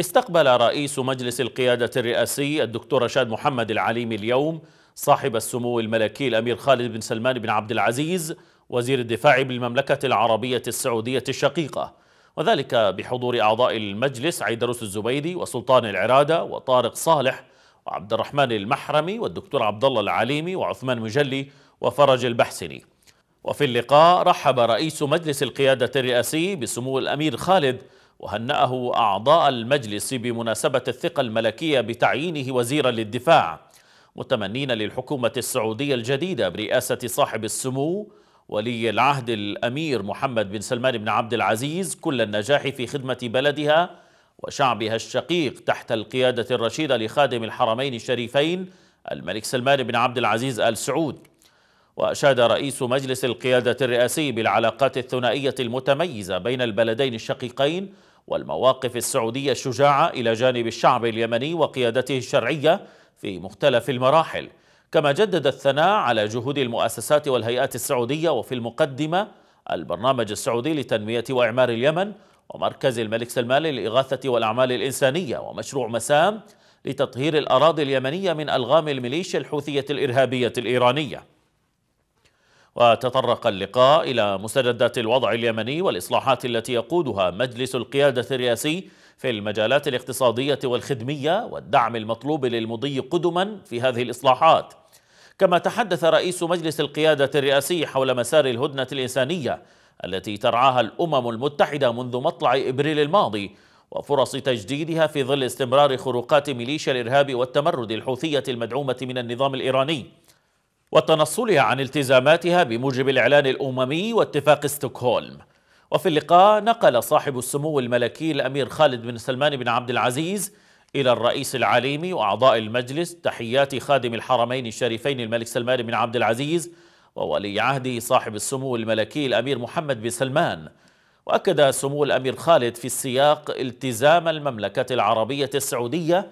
استقبل رئيس مجلس القيادة الرئاسي الدكتور رشاد محمد العليمي اليوم صاحب السمو الملكي الأمير خالد بن سلمان بن عبد العزيز وزير الدفاع بالمملكة العربية السعودية الشقيقة وذلك بحضور أعضاء المجلس عيدروس الزبيدي وسلطان العرادة وطارق صالح وعبد الرحمن المحرمي والدكتور عبد الله العليمي وعثمان مجلي وفرج البحسني وفي اللقاء رحب رئيس مجلس القيادة الرئاسي بسمو الأمير خالد وهنأه أعضاء المجلس بمناسبة الثقة الملكية بتعيينه وزيرا للدفاع متمنين للحكومة السعودية الجديدة برئاسة صاحب السمو ولي العهد الأمير محمد بن سلمان بن عبد العزيز كل النجاح في خدمة بلدها وشعبها الشقيق تحت القيادة الرشيدة لخادم الحرمين الشريفين الملك سلمان بن عبد العزيز آل سعود وأشاد رئيس مجلس القيادة الرئاسي بالعلاقات الثنائية المتميزة بين البلدين الشقيقين والمواقف السعودية الشجاعة إلى جانب الشعب اليمني وقيادته الشرعية في مختلف المراحل كما جدد الثناء على جهود المؤسسات والهيئات السعودية وفي المقدمة البرنامج السعودي لتنمية وإعمار اليمن ومركز الملك سلمان للإغاثة والأعمال الإنسانية ومشروع مسام لتطهير الأراضي اليمنية من ألغام الميليشيا الحوثية الإرهابية الإيرانية وتطرق اللقاء إلى مستجدات الوضع اليمني والإصلاحات التي يقودها مجلس القيادة الرئاسي في المجالات الاقتصادية والخدمية والدعم المطلوب للمضي قدما في هذه الإصلاحات كما تحدث رئيس مجلس القيادة الرئاسي حول مسار الهدنة الإنسانية التي ترعاها الأمم المتحدة منذ مطلع إبريل الماضي وفرص تجديدها في ظل استمرار خروقات ميليشيا الإرهاب والتمرد الحوثية المدعومة من النظام الإيراني وتنصلها عن التزاماتها بموجب الإعلان الأممي واتفاق ستوكهولم وفي اللقاء نقل صاحب السمو الملكي الأمير خالد بن سلمان بن عبد العزيز إلى الرئيس العليمي وأعضاء المجلس تحيات خادم الحرمين الشريفين الملك سلمان بن عبد العزيز وولي عهده صاحب السمو الملكي الأمير محمد بن سلمان وأكد سمو الأمير خالد في السياق التزام المملكة العربية السعودية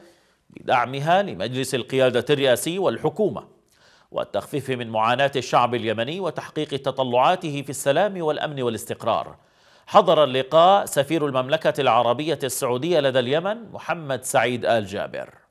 بدعمها لمجلس القيادة الرئاسي والحكومة والتخفيف من معاناة الشعب اليمني وتحقيق تطلعاته في السلام والأمن والاستقرار حضر اللقاء سفير المملكة العربية السعودية لدى اليمن محمد سعيد آل جابر